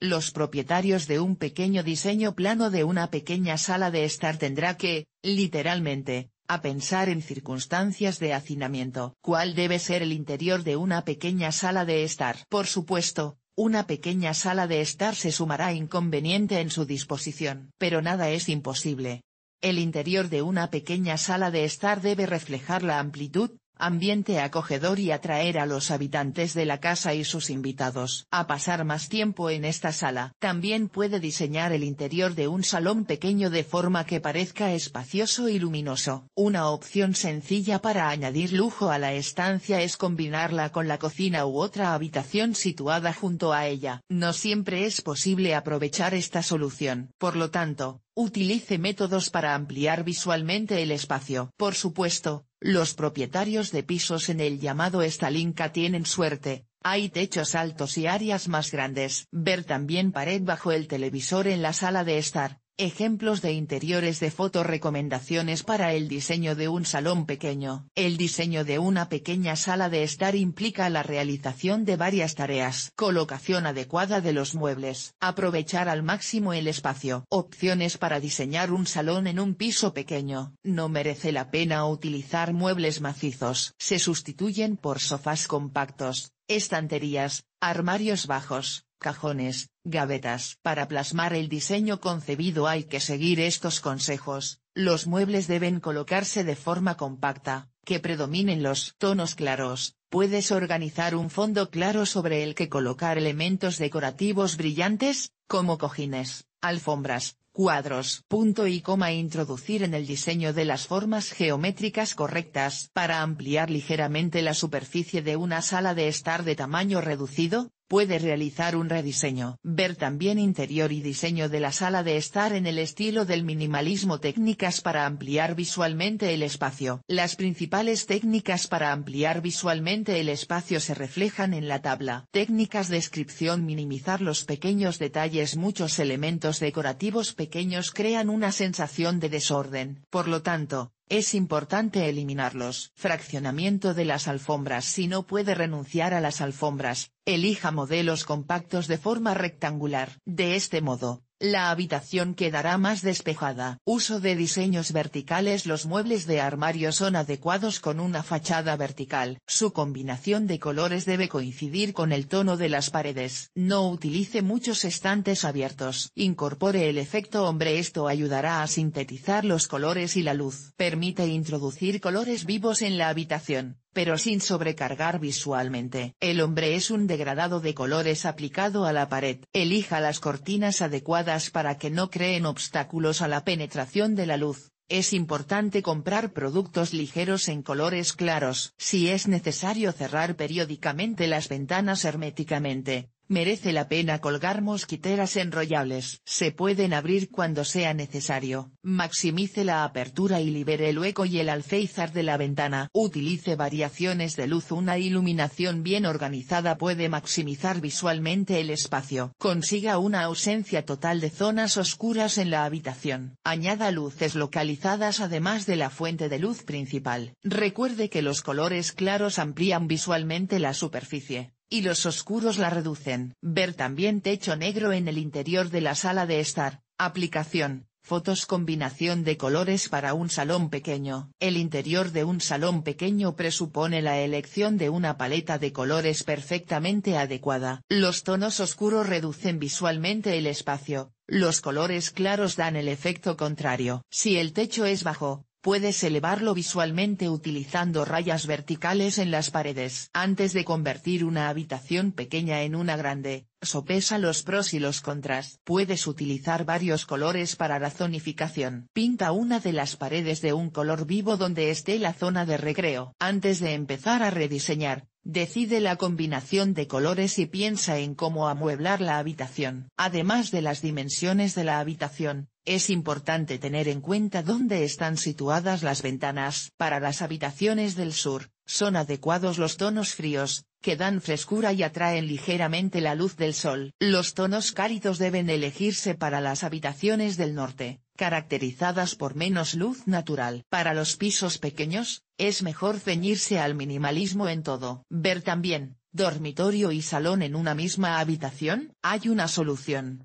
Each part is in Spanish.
los propietarios de un pequeño diseño plano de una pequeña sala de estar tendrá que, literalmente, a pensar en circunstancias de hacinamiento. ¿Cuál debe ser el interior de una pequeña sala de estar? Por supuesto, una pequeña sala de estar se sumará inconveniente en su disposición. Pero nada es imposible. El interior de una pequeña sala de estar debe reflejar la amplitud, ambiente acogedor y atraer a los habitantes de la casa y sus invitados a pasar más tiempo en esta sala. También puede diseñar el interior de un salón pequeño de forma que parezca espacioso y luminoso. Una opción sencilla para añadir lujo a la estancia es combinarla con la cocina u otra habitación situada junto a ella. No siempre es posible aprovechar esta solución. Por lo tanto, utilice métodos para ampliar visualmente el espacio. Por supuesto, los propietarios de pisos en el llamado Estalinka tienen suerte, hay techos altos y áreas más grandes. Ver también pared bajo el televisor en la sala de estar. Ejemplos de interiores de foto Recomendaciones para el diseño de un salón pequeño. El diseño de una pequeña sala de estar implica la realización de varias tareas. Colocación adecuada de los muebles. Aprovechar al máximo el espacio. Opciones para diseñar un salón en un piso pequeño. No merece la pena utilizar muebles macizos. Se sustituyen por sofás compactos, estanterías, armarios bajos, cajones, gavetas. Para plasmar el diseño concebido hay que seguir estos consejos, los muebles deben colocarse de forma compacta, que predominen los tonos claros, puedes organizar un fondo claro sobre el que colocar elementos decorativos brillantes, como cojines, alfombras, cuadros. Punto y coma introducir en el diseño de las formas geométricas correctas para ampliar ligeramente la superficie de una sala de estar de tamaño reducido, puede realizar un rediseño. Ver también interior y diseño de la sala de estar en el estilo del minimalismo técnicas para ampliar visualmente el espacio. Las principales técnicas para ampliar visualmente el espacio se reflejan en la tabla. Técnicas descripción minimizar los pequeños detalles muchos elementos decorativos pequeños crean una sensación de desorden. Por lo tanto, es importante eliminarlos. Fraccionamiento de las alfombras Si no puede renunciar a las alfombras, elija modelos compactos de forma rectangular. De este modo, la habitación quedará más despejada. Uso de diseños verticales Los muebles de armario son adecuados con una fachada vertical. Su combinación de colores debe coincidir con el tono de las paredes. No utilice muchos estantes abiertos. Incorpore el efecto hombre esto ayudará a sintetizar los colores y la luz. Permite introducir colores vivos en la habitación pero sin sobrecargar visualmente. El hombre es un degradado de colores aplicado a la pared. Elija las cortinas adecuadas para que no creen obstáculos a la penetración de la luz. Es importante comprar productos ligeros en colores claros. Si es necesario cerrar periódicamente las ventanas herméticamente, Merece la pena colgar mosquiteras enrollables. Se pueden abrir cuando sea necesario. Maximice la apertura y libere el hueco y el alféizar de la ventana. Utilice variaciones de luz. Una iluminación bien organizada puede maximizar visualmente el espacio. Consiga una ausencia total de zonas oscuras en la habitación. Añada luces localizadas además de la fuente de luz principal. Recuerde que los colores claros amplían visualmente la superficie y los oscuros la reducen. Ver también techo negro en el interior de la sala de estar, aplicación, fotos combinación de colores para un salón pequeño. El interior de un salón pequeño presupone la elección de una paleta de colores perfectamente adecuada. Los tonos oscuros reducen visualmente el espacio, los colores claros dan el efecto contrario. Si el techo es bajo, puedes elevarlo visualmente utilizando rayas verticales en las paredes. Antes de convertir una habitación pequeña en una grande, sopesa los pros y los contras. Puedes utilizar varios colores para la zonificación. Pinta una de las paredes de un color vivo donde esté la zona de recreo. Antes de empezar a rediseñar, Decide la combinación de colores y piensa en cómo amueblar la habitación. Además de las dimensiones de la habitación, es importante tener en cuenta dónde están situadas las ventanas. Para las habitaciones del sur, son adecuados los tonos fríos, que dan frescura y atraen ligeramente la luz del sol. Los tonos cálidos deben elegirse para las habitaciones del norte, caracterizadas por menos luz natural. Para los pisos pequeños, es mejor ceñirse al minimalismo en todo. Ver también, dormitorio y salón en una misma habitación. Hay una solución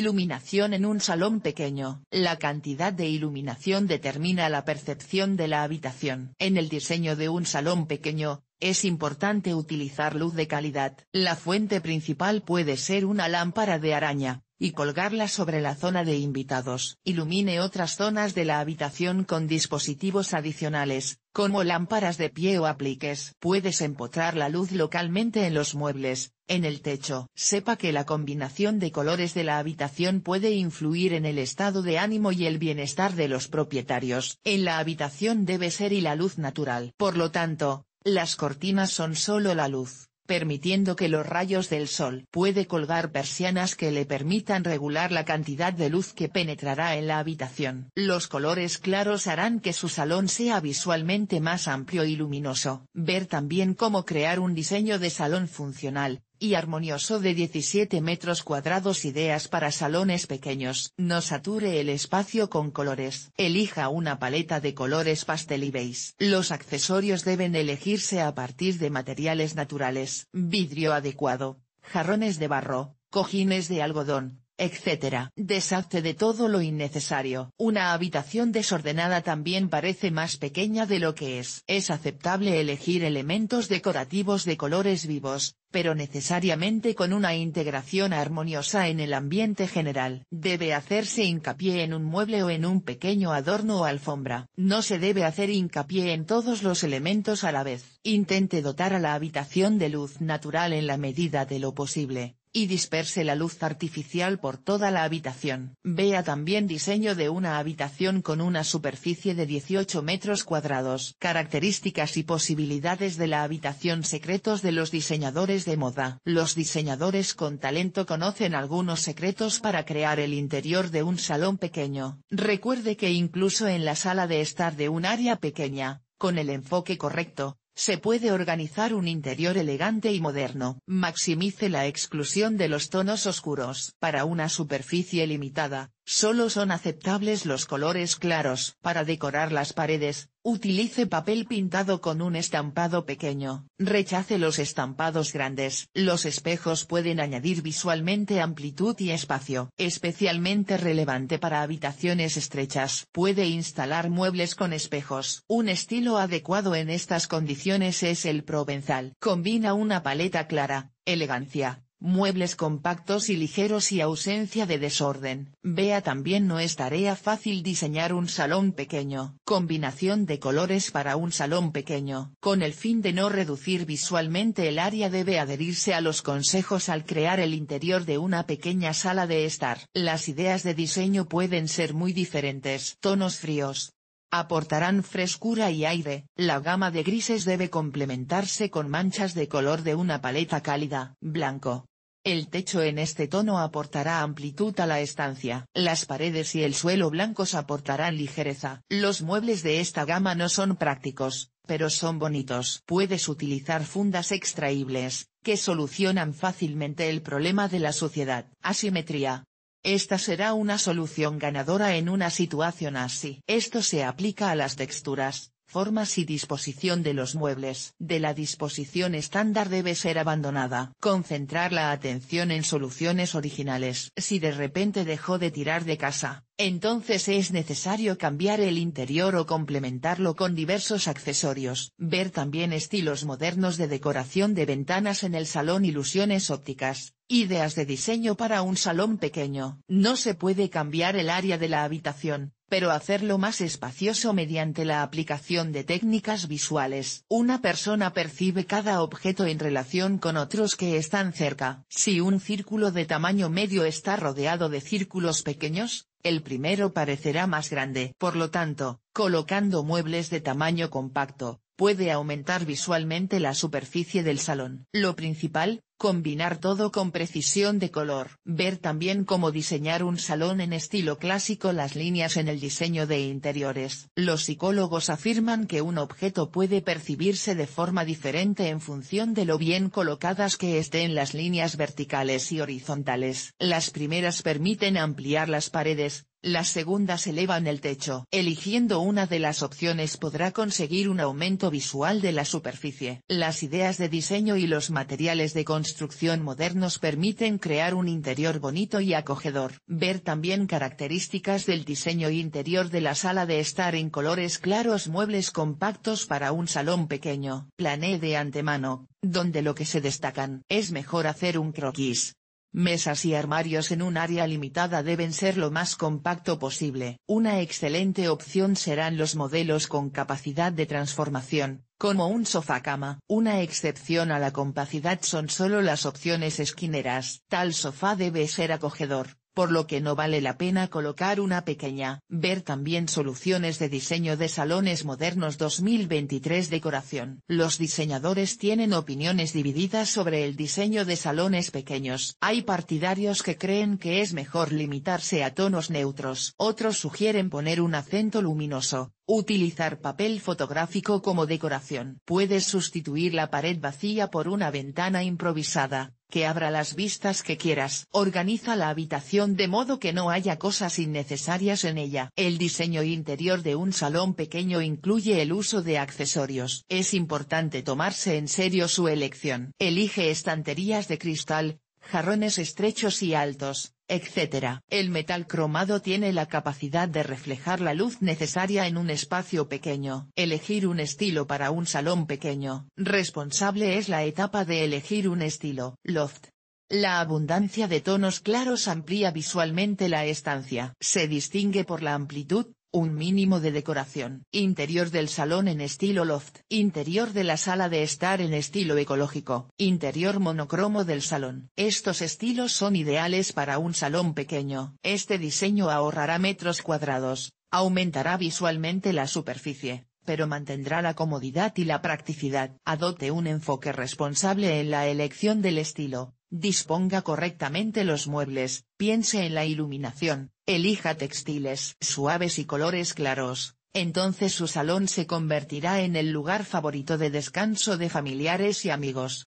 Iluminación en un salón pequeño. La cantidad de iluminación determina la percepción de la habitación. En el diseño de un salón pequeño, es importante utilizar luz de calidad. La fuente principal puede ser una lámpara de araña, y colgarla sobre la zona de invitados. Ilumine otras zonas de la habitación con dispositivos adicionales, como lámparas de pie o apliques. Puedes empotrar la luz localmente en los muebles, en el techo. Sepa que la combinación de colores de la habitación puede influir en el estado de ánimo y el bienestar de los propietarios. En la habitación debe ser y la luz natural. Por lo tanto, las cortinas son solo la luz permitiendo que los rayos del sol puede colgar persianas que le permitan regular la cantidad de luz que penetrará en la habitación. Los colores claros harán que su salón sea visualmente más amplio y luminoso. Ver también cómo crear un diseño de salón funcional, y armonioso de 17 metros cuadrados ideas para salones pequeños. No sature el espacio con colores. Elija una paleta de colores pastel y beige. Los accesorios deben elegirse a partir de materiales naturales. Vidrio adecuado, jarrones de barro, cojines de algodón, etc. Deshace de todo lo innecesario. Una habitación desordenada también parece más pequeña de lo que es. Es aceptable elegir elementos decorativos de colores vivos, pero necesariamente con una integración armoniosa en el ambiente general. Debe hacerse hincapié en un mueble o en un pequeño adorno o alfombra. No se debe hacer hincapié en todos los elementos a la vez. Intente dotar a la habitación de luz natural en la medida de lo posible y disperse la luz artificial por toda la habitación. Vea también diseño de una habitación con una superficie de 18 metros cuadrados. Características y posibilidades de la habitación secretos de los diseñadores de moda. Los diseñadores con talento conocen algunos secretos para crear el interior de un salón pequeño. Recuerde que incluso en la sala de estar de un área pequeña, con el enfoque correcto, se puede organizar un interior elegante y moderno. Maximice la exclusión de los tonos oscuros. Para una superficie limitada, Solo son aceptables los colores claros. Para decorar las paredes, utilice papel pintado con un estampado pequeño. Rechace los estampados grandes. Los espejos pueden añadir visualmente amplitud y espacio. Especialmente relevante para habitaciones estrechas. Puede instalar muebles con espejos. Un estilo adecuado en estas condiciones es el provenzal. Combina una paleta clara, elegancia, muebles compactos y ligeros y ausencia de desorden. Vea también no es tarea fácil diseñar un salón pequeño. Combinación de colores para un salón pequeño. Con el fin de no reducir visualmente el área debe adherirse a los consejos al crear el interior de una pequeña sala de estar. Las ideas de diseño pueden ser muy diferentes. Tonos fríos, aportarán frescura y aire. La gama de grises debe complementarse con manchas de color de una paleta cálida, blanco, el techo en este tono aportará amplitud a la estancia. Las paredes y el suelo blancos aportarán ligereza. Los muebles de esta gama no son prácticos, pero son bonitos. Puedes utilizar fundas extraíbles, que solucionan fácilmente el problema de la suciedad. Asimetría. Esta será una solución ganadora en una situación así. Esto se aplica a las texturas, formas y disposición de los muebles de la disposición estándar debe ser abandonada. Concentrar la atención en soluciones originales. Si de repente dejó de tirar de casa, entonces es necesario cambiar el interior o complementarlo con diversos accesorios. Ver también estilos modernos de decoración de ventanas en el salón ilusiones ópticas, ideas de diseño para un salón pequeño. No se puede cambiar el área de la habitación, pero hacerlo más espacioso mediante la aplicación de técnicas visuales. Una persona percibe cada objeto en relación con otros que están cerca. Si un círculo de tamaño medio está rodeado de círculos pequeños, el primero parecerá más grande. Por lo tanto, colocando muebles de tamaño compacto, puede aumentar visualmente la superficie del salón. Lo principal, combinar todo con precisión de color. Ver también cómo diseñar un salón en estilo clásico las líneas en el diseño de interiores. Los psicólogos afirman que un objeto puede percibirse de forma diferente en función de lo bien colocadas que estén las líneas verticales y horizontales. Las primeras permiten ampliar las paredes, las segundas elevan el techo. Eligiendo una de las opciones podrá conseguir un aumento visual de la superficie. Las ideas de diseño y los materiales de construcción modernos permiten crear un interior bonito y acogedor. Ver también características del diseño interior de la sala de estar en colores claros muebles compactos para un salón pequeño. Planee de antemano, donde lo que se destacan. Es mejor hacer un croquis, Mesas y armarios en un área limitada deben ser lo más compacto posible. Una excelente opción serán los modelos con capacidad de transformación, como un sofá-cama. Una excepción a la compacidad son solo las opciones esquineras. Tal sofá debe ser acogedor, por lo que no vale la pena colocar una pequeña. Ver también soluciones de diseño de salones modernos 2023 decoración. Los diseñadores tienen opiniones divididas sobre el diseño de salones pequeños. Hay partidarios que creen que es mejor limitarse a tonos neutros. Otros sugieren poner un acento luminoso, Utilizar papel fotográfico como decoración. Puedes sustituir la pared vacía por una ventana improvisada, que abra las vistas que quieras. Organiza la habitación de modo que no haya cosas innecesarias en ella. El diseño interior de un salón pequeño incluye el uso de accesorios. Es importante tomarse en serio su elección. Elige estanterías de cristal, jarrones estrechos y altos, etc. El metal cromado tiene la capacidad de reflejar la luz necesaria en un espacio pequeño. Elegir un estilo para un salón pequeño. Responsable es la etapa de elegir un estilo. Loft. La abundancia de tonos claros amplía visualmente la estancia. Se distingue por la amplitud, un mínimo de decoración. Interior del salón en estilo loft. Interior de la sala de estar en estilo ecológico. Interior monocromo del salón. Estos estilos son ideales para un salón pequeño. Este diseño ahorrará metros cuadrados, aumentará visualmente la superficie, pero mantendrá la comodidad y la practicidad. Adote un enfoque responsable en la elección del estilo. Disponga correctamente los muebles, piense en la iluminación, Elija textiles suaves y colores claros, entonces su salón se convertirá en el lugar favorito de descanso de familiares y amigos.